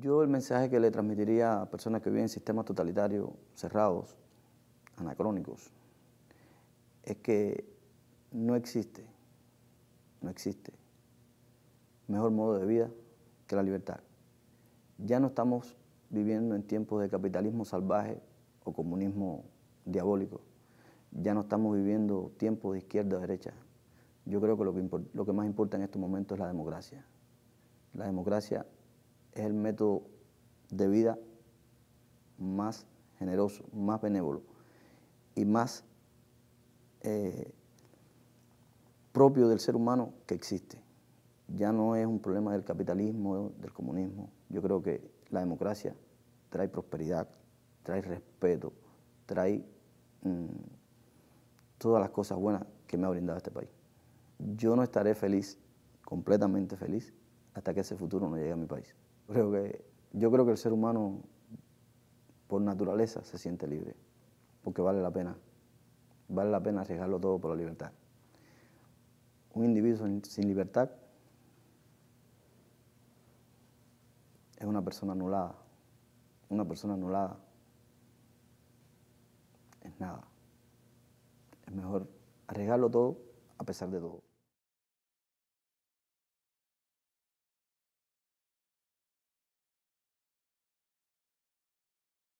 Yo el mensaje que le transmitiría a personas que viven en sistemas totalitarios cerrados, anacrónicos, es que no existe, no existe mejor modo de vida que la libertad. Ya no estamos viviendo en tiempos de capitalismo salvaje o comunismo diabólico. Ya no estamos viviendo tiempos de izquierda o derecha. Yo creo que lo que, lo que más importa en estos momentos es la democracia. La democracia es el método de vida más generoso, más benévolo y más eh, propio del ser humano que existe. Ya no es un problema del capitalismo, del comunismo. Yo creo que la democracia trae prosperidad, trae respeto, trae mm, todas las cosas buenas que me ha brindado este país. Yo no estaré feliz, completamente feliz, hasta que ese futuro no llegue a mi país que, yo creo que el ser humano, por naturaleza, se siente libre, porque vale la pena. Vale la pena arriesgarlo todo por la libertad. Un individuo sin libertad es una persona anulada. Una persona anulada es nada. Es mejor arriesgarlo todo a pesar de todo.